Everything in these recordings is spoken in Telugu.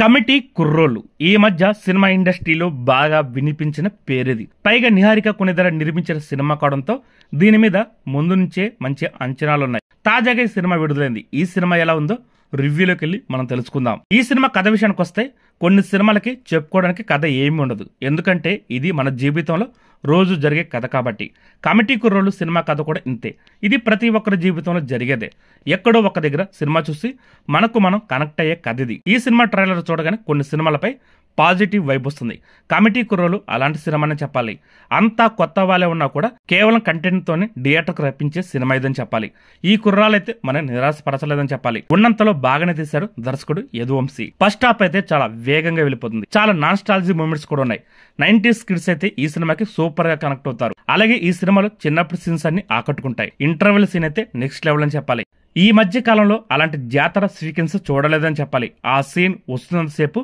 కమిటీ కుర్రోళ్ళు ఈ మధ్య సినిమా ఇండస్ట్రీలో బాగా వినిపించిన పేరిది పైగా నిహారిక కొనిదర నిర్మించిన సినిమా కావడంతో దీని మీద ముందు నుంచే మంచి అంచనాలున్నాయి తాజాగా ఈ సినిమా విడుదలైంది ఈ సినిమా ఎలా ఉందో రివ్యూలోకి వెళ్ళి మనం తెలుసుకుందాం ఈ సినిమా కథ విషయానికి వస్తే కొన్ని సినిమాలకి చెప్పుకోవడానికి కథ ఏమి ఉండదు ఎందుకంటే ఇది మన జీవితంలో రోజు జరిగే కథ కాబట్టి కమిటీ కుర్రోళ్ళు సినిమా కథ కూడా ఇంతే ఇది ప్రతి ఒక్కరి జీవితంలో జరిగేదే ఎక్కడో ఒక దగ్గర సినిమా చూసి మనకు మనం కనెక్ట్ అయ్యే కథ ఇది ఈ సినిమా ట్రైలర్ చూడగానే కొన్ని సినిమాలపై పాజిటివ్ వైబ్ వస్తుంది కమిటీ కుర్రోలు అలాంటి సినిమానే చెప్పాలి అంతా కొత్త వాళ్ళే ఉన్నా కూడా కేవలం కంటెంట్తోనే థియేటర్కు రప్పించే సినిమా ఇదని చెప్పాలి ఈ కుర్రాలైతే మనం నిరాశపరచలేదని చెప్పాలి ఉన్నంతలో బాగానే తీశాడు దర్శకుడు యదువంశీ ఫస్ట్ హాఫ్ అయితే చాలా వేగంగా వెళ్ళిపోతుంది చాలా నాన్స్టాలజీ మూమెంట్స్ కూడా ఉన్నాయి నైన్టీస్ కిడ్స్ అయితే ఈ సినిమాకి సో సూపర్ గా కనెక్ట్ అవుతారు అలాగే ఈ సినిమాలో చిన్నప్పుడు సీన్స్ అన్ని ఆకట్టుకుంటాయి ఇంటర్వెల్ సీన్ అయితే నెక్స్ట్ లెవెల్ అని చెప్పాలి ఈ మధ్య కాలంలో అలాంటి జాతర సీక్వెన్స్ చూడలేదని చెప్పాలి ఆ సీన్ వస్తున్నంతసేపు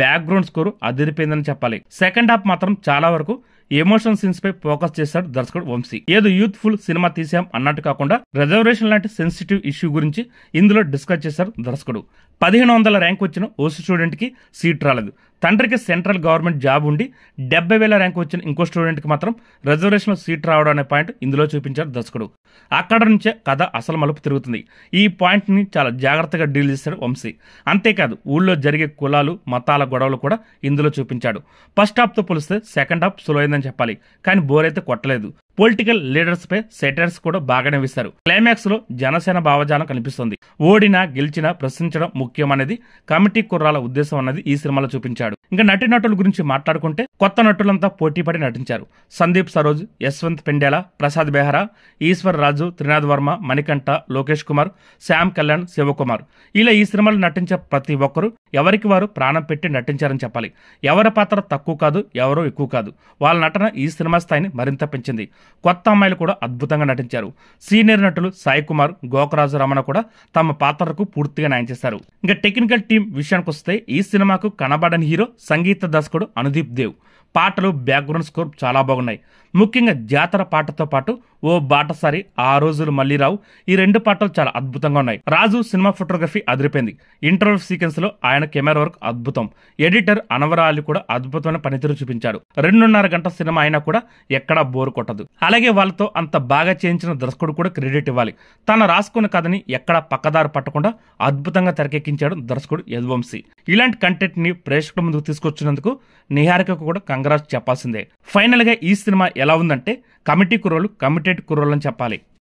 బ్యాక్గ్రౌండ్ స్కోర్ అదిరిపోయిందని చెప్పాలి సెకండ్ హాఫ్ మాత్రం చాలా వరకు ఎమోషనల్ సీన్స్ పై ఫోకస్ చేశాడు దర్శకుడు వంశీ ఏదో యూత్ ఫుల్ సినిమా తీసాం అన్నట్టు కాకుండా రిజర్వేషన్ లాంటి సెన్సిటివ్ ఇష్యూ గురించి ఇందులో డిస్కస్ చేశారు దర్శకుడు పదిహేను వందల ర్యాంక్ వచ్చిన ఓ స్టూడెంట్ కి సీట్ రాలేదు తండ్రికి సెంట్రల్ గవర్నమెంట్ జాబ్ ఉండి డెబ్బై వేల ర్యాంక్ వచ్చిన ఇంకో స్టూడెంట్కి మాత్రం రిజర్వేషన్లో సీట్ రావడం అనే పాయింట్ ఇందులో చూపించారు దర్శకుడు అక్కడ నుంచే కథ అసలు మలుపు తిరుగుతుంది ఈ పాయింట్ని చాలా జాగ్రత్తగా డీల్ చేశాడు వంశీ అంతేకాదు ఊళ్ళో జరిగే కులాలు మతాల గొడవలు కూడా ఇందులో చూపించాడు ఫస్ట్ హాఫ్తో పోలిస్తే సెకండ్ హాఫ్ సులువైందని చెప్పాలి కానీ బోర్ అయితే కొట్టలేదు పొలిటికల్ లీడర్స్ పై సెటర్స్ కూడా బాగానే విస్తారు క్లైమాక్స్ లో జనసేన భావజాలం కనిపిస్తుంది ఓడినా గెలిచినా ప్రశ్నించడం ముఖ్యమనేది కమిటీ కుర్రాల ఉద్దేశం అన్నది ఈ సినిమాలో చూపించాడు ఇంకా నటీనటుల గురించి మాట్లాడుకుంటే కొత్త నటులంతా పోటీపడి నటించారు సందీప్ సరోజ్ యశ్వంత్ పెండేలా ప్రసాద్ బెహరా ఈశ్వర్ రాజు త్రినాథ్ వర్మ మణికంఠ లోకేష్ కుమార్ శ్యామ్ కళ్యాణ్ శివకుమార్ ఇలా ఈ సినిమాలు నటించే ప్రతి ఒక్కరూ ఎవరికి వారు ప్రాణం పెట్టి నటించారని చెప్పాలి ఎవరి పాత్ర తక్కువ కాదు ఎవరో ఎక్కువ కాదు వాళ్ళ నటన ఈ సినిమా స్థాయిని మరింత పెంచింది కొత్త అమ్మాయిలు కూడా అద్భుతంగా నటించారు సీనియర్ నటులు సాయి కుమార్ గోకరాజు రమణ కూడా తమ పాత్రకు పూర్తిగా న్యాయం చేశారు ఇంకా టెక్నికల్ టీం విషయానికి వస్తే ఈ సినిమాకు కనబడని హీరో సంగీత దర్శకుడు అనుదీప్ దేవ్ పాటలు బ్యాక్గ్రౌండ్ స్కోర్ చాలా బాగున్నాయి ముఖ్యంగా జాతర పాటతో పాటు ఓ బాటసారి ఆ రోజులు మళ్ళీ రావు ఈ రెండు పాటలు చాలా అద్భుతంగా ఉన్నాయి రాజు సినిమా ఫోటోగ్రఫీ అదిరిపోయింది ఇంటర్వల్ సీక్వెన్స్ లో ఆయన కెమెరా వర్క్ అద్భుతం ఎడిటర్ అనవరాలి కూడా అద్భుతమైన పనితీరు చూపించారు రెండున్నర గంట సినిమా అయినా కూడా ఎక్కడా బోరు కొట్టదు అలాగే వాళ్ళతో అంత బాగా చేయించిన దర్శకుడు కూడా క్రెడిట్ ఇవ్వాలి తను రాసుకున్న కథని ఎక్కడా పక్కదారు పట్టకుండా అద్భుతంగా తెరకెక్కించాడు దర్శకుడు యదువంశీ ఇలాంటి కంటెంట్ ని ప్రేక్షకుల ముందుకు తీసుకొచ్చినందుకు నిహారికకు కూడా కంగ్రాజ్ చెప్పాల్సిందే ఫైనల్ గా ఈ సినిమా ఎలా ఉందంటే కమిటీ కుర్రోలు కమిటీ కార్పొరేట్ కుర్రోళ్ళని చెప్పాలి